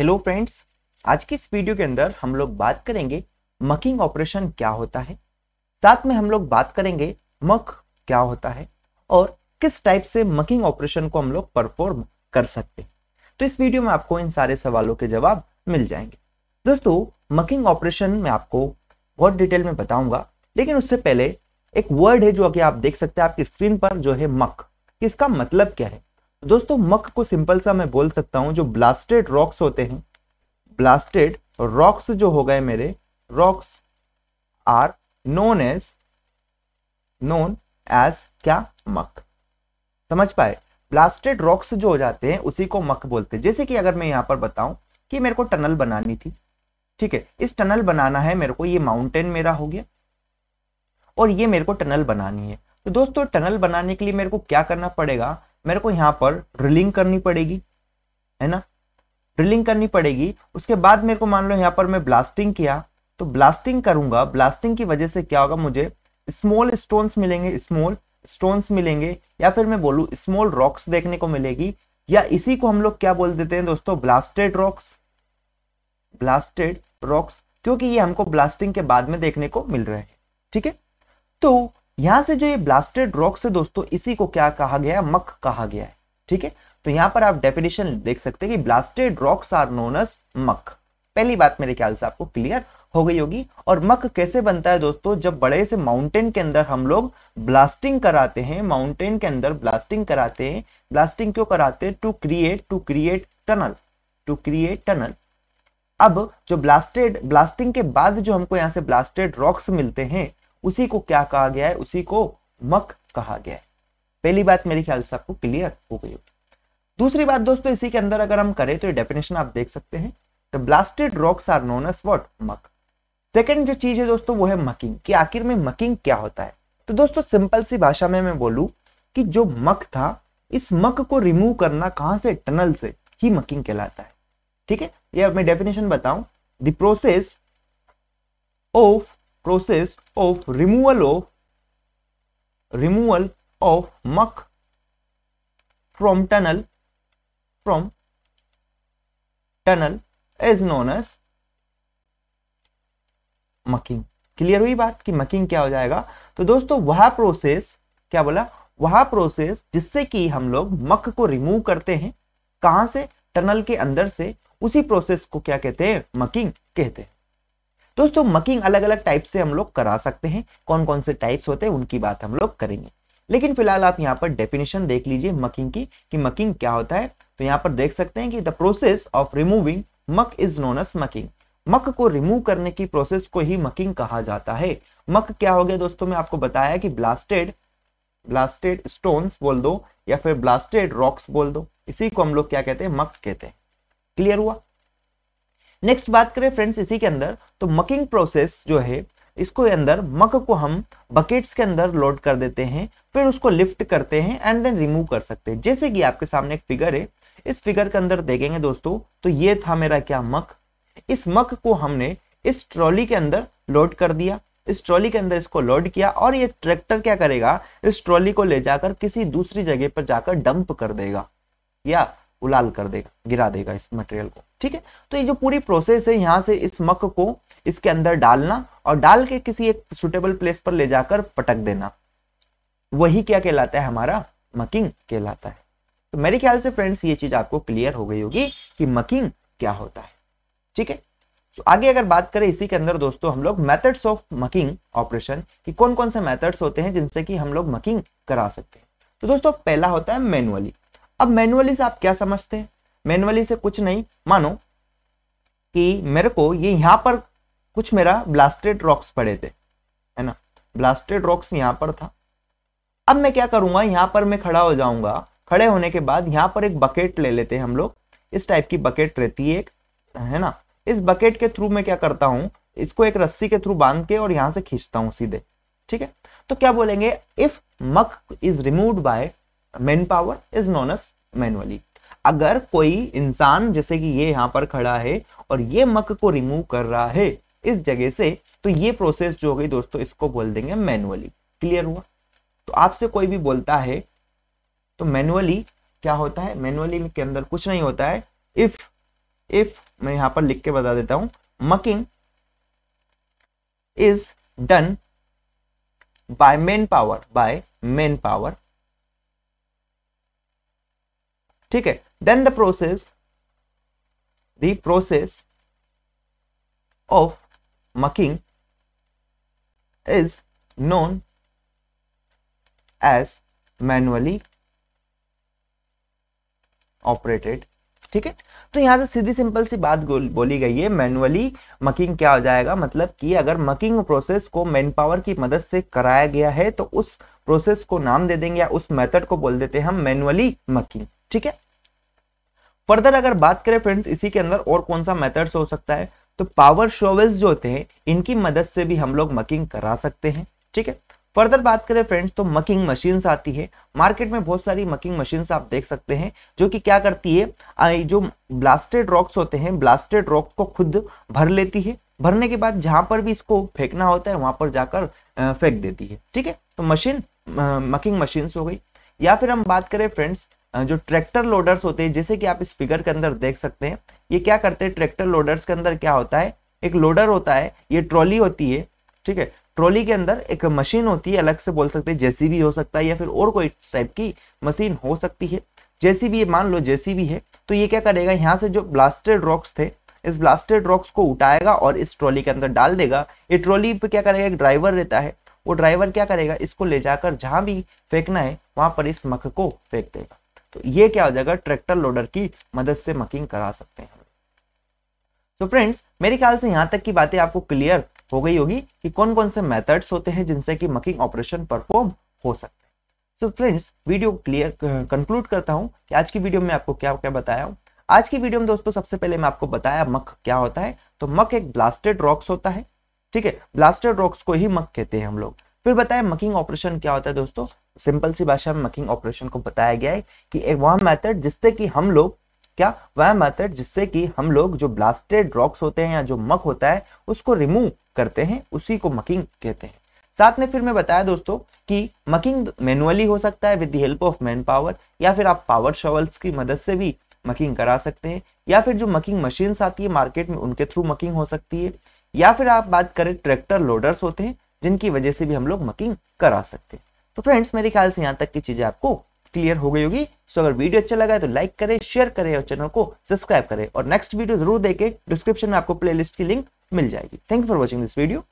hello friends आज की इस वीडियो के अंदर हम लोग बात करेंगे मकिंग ऑपरेशन क्या होता है साथ में हम लोग बात करेंगे मक क्या होता है और किस टाइप से मकिंग ऑपरेशन को हम लोग परफॉर्म कर सकते हैं तो इस वीडियो में आपको इन सारे सवालों के जवाब मिल जाएंगे दोस्तों मकिंग ऑपरेशन में आपको बहुत डिटेल में बताऊंगा लेकिन उससे पहले एक वर्ड है जो कि आप देख सकते हैं आपकी स्क्रीन पर जो है मक किसका मतलब क्या है दोस्तों मक को सिंपल सा मैं बोल सकता हूं जो ब्लास्टेड रॉक्स होते हैं ब्लास्टेड रॉक्स जो हो गए मेरे rocks are known as known as क्या मक समझ पाए ब्लास्टेड रॉक्स जो हो जाते हैं उसी को मक बोलते हैं जैसे कि अगर मैं यहां पर बताऊं कि मेरे को टनल बनानी थी ठीक है इस टनल बनाना है मेरे को ये माउंटेन मेरा हो गया और ये मेरे को टनल बनानी है तो दोस्तों टनल बनाने के लिए मेरे को क्या करना पड़ेगा मेरे को यहाँ पर ड्रिलिंग करनी पड़ेगी है ना ड्रिलिंग करनी पड़ेगी उसके बाद मेरे को मान लो यहाँ पर मैं ब्लास्टिंग किया तो ब्लास्टिंग करूंगा ब्लास्टिंग की वजह से क्या होगा मुझे स्मॉल स्टोन्स मिलेंगे स्मॉल स्टोन्स मिलेंगे या फिर मैं बोलूँ स्मॉल रॉक्स देखने को मिलेगी या इसी को हम लोग क्या बोल देते हैं दोस्तों ब्लास्टेड रॉक्स ब्लास्टेड रॉक्स क्योंकि ये हमको ब्लास्टिंग के बाद में देखने को मिल रहे हैं ठीक है तो यहां से जो ये ब्लास्टेड रॉक्स है दोस्तों इसी को क्या कहा गया है मक कहा गया है ठीक है तो यहां पर आप डेफिनेशन देख सकते हैं कि blasted rocks are known as muck पहली बात मेरे ख्याल से आपको क्लियर हो गई होगी और मक कैसे बनता है दोस्तों जब बड़े से माउंटेन के अंदर हम लोग ब्लास्टिंग कराते हैं माउंटेन के अंदर ब्लास्टिंग कराते हैं ब्लास्टिंग क्यों कराते हैं to create to create tunnel to create tunnel अब जो ब्लास्टेड ब्लास्टिंग के बाद जो हमको यहाँ से ब्लास्टेड रॉक्स मिलते हैं उसी को क्या कहा गया है उसी को मक कहा गया है पहली बात मेरे ख्याल से आपको क्लियर हो गई होगी दूसरी बात दोस्तों इसी के अंदर अगर हम करें तो ये डेफिनेशन आप देख सकते हैं तो blasted rocks are known as what muck second जो चीज है दोस्तों वो है मकिंग कि आखिर में मकिंग क्या होता है तो दोस्तों सिंपल सी भाषा में मैं बोलू कि जो मक था इस मक को रिमूव करना कहां से टनल से ही मकिंग कहलाता है ठीक है यह मैं डेफिनेशन बताऊं the process of process of removal of removal of muck from tunnel from tunnel is known as mucking clear हुई बात कि मकिंग क्या हो जाएगा तो दोस्तों वह प्रोसेस क्या बोला वह प्रोसेस जिससे कि हम लोग मक को रिमूव करते हैं कहां से टनल के अंदर से उसी प्रोसेस को क्या कहते हैं मकिंग कहते हैं दोस्तों मकिंग अलग अलग टाइप से हम लोग करा सकते हैं कौन कौन से टाइप्स होते हैं उनकी बात हम लोग करेंगे लेकिन फिलहाल आप यहाँ पर डेफिनेशन देख लीजिए मकिंग की कि मकिंग क्या होता है तो यहाँ पर देख सकते हैं कि the process of removing muck is known as mucking muck को रिमूव करने की प्रोसेस को ही मकिंग कहा जाता है मक क्या हो गया दोस्तों मैं आपको बताया कि ब्लास्टेड ब्लास्टेड स्टोन्स बोल दो या फिर ब्लास्टेड रॉक्स बोल दो इसी को हम लोग क्या कहते हैं मक कहते हैं क्लियर हुआ नेक्स्ट बात करें फ्रेंड्स इसी के अंदर तो मकिंग प्रोसेस जो है इसको अंदर मक को हम बकेट्स के अंदर लोड कर देते हैं फिर उसको लिफ्ट करते हैं एंड देन रिमूव कर सकते हैं जैसे कि आपके सामने एक फिगर है इस फिगर के अंदर देखेंगे दोस्तों तो ये था मेरा क्या मक इस मक को हमने इस ट्रॉली के अंदर लोड कर दिया इस ट्रॉली के अंदर इसको लोड किया और ये ट्रैक्टर क्या करेगा इस ट्रॉली को ले जाकर किसी दूसरी जगह पर जाकर डंप कर देगा या उलाल कर देगा गिरा देगा इस मटेरियल को ठीक है तो ये जो पूरी प्रोसेस है यहाँ से इस मक को इसके अंदर डालना और डाल के किसी एक सुटेबल प्लेस पर ले जाकर पटक देना वही क्या कहलाता है हमारा मकिंग कहलाता है तो मेरे ख्याल से फ्रेंड्स ये चीज आपको क्लियर हो गई होगी कि मकिंग क्या होता है ठीक है तो आगे अगर बात करें इसी के अंदर दोस्तों हम लोग मेथड्स ऑफ मकिंग ऑपरेशन की कौन कौन से मेथड्स होते हैं जिनसे कि हम लोग मकिंग करा सकते हैं तो दोस्तों पहला होता है मैनुअली अब मैनुअली से आप क्या समझते हैं मैनुअली से कुछ नहीं मानो कि मेरे को ये यहां पर कुछ मेरा ब्लास्टेड रॉक्स पड़े थे है ना ब्लास्टेड रॉक्स यहां पर था अब मैं क्या करूंगा यहां पर मैं खड़ा हो जाऊंगा खड़े होने के बाद यहां पर एक बकेट ले लेते हैं हम लोग इस टाइप की बकेट रहती है एक है ना इस बकेट के थ्रू मैं क्या करता हूं इसको एक रस्सी के थ्रू बांध के और यहां से खींचता हूं सीधे ठीक है तो क्या बोलेंगे if muck is remove by man power is known as manually अगर कोई इंसान जैसे कि ये यहाँ पर खड़ा है और ये मक को रिमूव कर रहा है इस जगह से तो ये प्रोसेस जो हो गई दोस्तों इसको बोल देंगे मैनुअली क्लियर हुआ तो आपसे कोई भी बोलता है तो मैनुअली क्या होता है मैनुअली के अंदर कुछ नहीं होता है इफ इफ मैं यहां पर लिख के बता देता हूं mucking is done power by man power ठीक है then the process the process of mucking is known as manually operated ठीक है तो यहां से सीधी सिंपल सी बात बोली गई है मैनुअली मकिंग क्या हो जाएगा मतलब कि अगर मकिंग प्रोसेस को मैन पावर की मदद से कराया गया है तो उस प्रोसेस को नाम दे देंगे या उस मेथड को बोल देते हैं हम मैनुअली मकिंग ठीक है फर्दर अगर बात करें फ्रेंड्स इसी के अंदर और कौन सा मेथड्स हो सकता है तो पावर शोवेल्स जो होते हैं इनकी मदद से भी हम लोग मकिंग करा सकते हैं ठीक है फर्दर बात करें फ्रेंड्स तो मकिंग मशीन्स आती है मार्केट में बहुत सारी मकिंग मशीन्स आप देख सकते हैं जो कि क्या करती है आई जो ब्लास्टेड रॉक्स होते हैं ब्लास्टेड रॉक को खुद भर लेती है भरने के बाद जहां पर भी इसको फेंकना होता है वहां पर जाकर फेंक देती है ठीक है तो मशीन मकिंग मशीन्स हो गई या फिर हम बात करें फ्रेंड्स जो ट्रैक्टर लोडर्स होते हैं जैसे कि आप इस फिगर के अंदर देख सकते हैं ये क्या करते हैं ट्रैक्टर लोडर्स के अंदर क्या होता है एक लोडर होता है ये ट्रॉली होती है ठीक है ट्रॉली के अंदर एक मशीन होती है अलग से बोल सकते हैं जेसीबी हो सकता है या फिर और कोई टाइप की मशीन हो सकती है जेसीबी मान लो जेसीबी है तो ये क्या करेगा यहाँ से जो ब्लास्टेड रॉक्स थे इस ब्लास्टेड रॉक्स को उठाएगा और इस ट्रॉली के अंदर डाल देगा ये ट्रॉली पे क्या करेगा एक ड्राइवर रहता है वो ड्राइवर क्या करेगा इसको ले जाकर जहां भी फेंकना है वहां पर इस मख को फेंक देगा तो ये क्या हो जाएगा ट्रैक्टर लोडर की मदद से मकिंग करा सकते हैं तो फ्रेंड्स मेरे ख्याल से यहां तक की बातें आपको क्लियर हो गई होगी कि कौन कौन से मेथड्स होते हैं जिनसे कि मकिंग ऑपरेशन परफॉर्म हो सकते हैं तो फ्रेंड्स वीडियो क्लियर कंक्लूड करता हूं कि आज की वीडियो में आपको क्या क्या बताया हूँ आज की वीडियो में दोस्तों सबसे पहले मैं आपको बताया मक क्या होता है तो मक एक ब्लास्टेड रॉक्स होता है ठीक है ब्लास्टेड रॉक्स को ही मक कहते हैं हम लोग फिर बताया मकिंग ऑपरेशन क्या होता है दोस्तों सिंपल सी भाषा में मकिंग ऑपरेशन को बताया गया है कि वह मेथड जिससे कि हम लोग क्या वह मेथड जिससे कि हम लोग जो ब्लास्टेड रॉक्स होते हैं या जो मक होता है उसको रिमूव करते हैं उसी को मकिंग कहते हैं साथ में फिर मैं बताया दोस्तों कि मकिंग मैनुअली हो सकता है with the help of man power या फिर आप पावर शॉवल्स की मदद से भी मकिंग करा सकते हैं या फिर जो मकिंग मशीन्स आती है मार्केट में उनके थ्रू मकिंग हो सकती है या फिर आप बात करें ट्रैक्टर लोडर्स होते हैं जिनकी वजह से भी हम लोग मकिंग करा सकते हैं तो फ्रेंड्स मेरे ख्याल से यहाँ तक की चीज़ें आपको क्लियर हो गई होगी सो अगर वीडियो अच्छा लगा है तो लाइक करें शेयर करें और चैनल को सब्सक्राइब करें और नेक्स्ट वीडियो जरूर देखें डिस्क्रिप्शन में आपको प्लेलिस्ट की लिंक मिल जाएगी thank you for watching this video